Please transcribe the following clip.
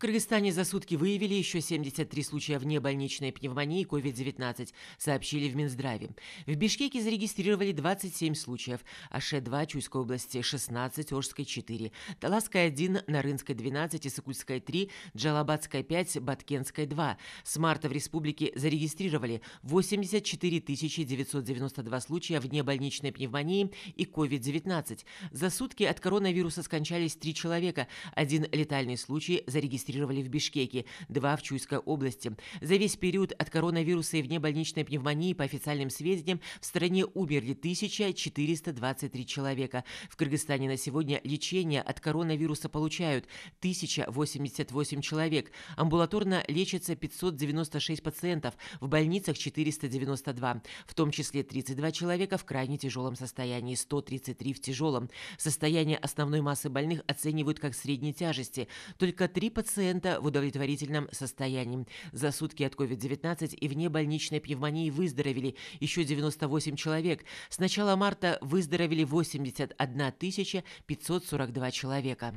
Кыргызстане за сутки выявили еще 73 случая внебольничной пневмонии COVID-19, сообщили в Минздраве. В Бишкеке зарегистрировали 27 случаев, Аше-2 Чуйской области, 16 Ожской 4, Таласская 1, Нарынской 12, Исыкульская 3, Джалабадская 5, Баткенская 2. С марта в республике зарегистрировали 84 992 случая внебольничной пневмонии и COVID-19. За сутки от коронавируса скончались 3 человека, один летальный случай зарегистрировали зарегистрировали в Бишкеке, два в Чуйской области. За весь период от коронавируса и внебольничной пневмонии, по официальным сведениям, в стране умерли 1423 человека. В Кыргызстане на сегодня лечение от коронавируса получают 1088 человек. Амбулаторно лечится 596 пациентов, в больницах 492, в том числе 32 человека в крайне тяжелом состоянии, 133 в тяжелом. Состояние основной массы больных оценивают как средней тяжести. Только три пациента пациента в удовлетворительном состоянии. За сутки от COVID-19 и вне больничной пневмонии выздоровели еще 98 человек. С начала марта выздоровели 81 542 человека.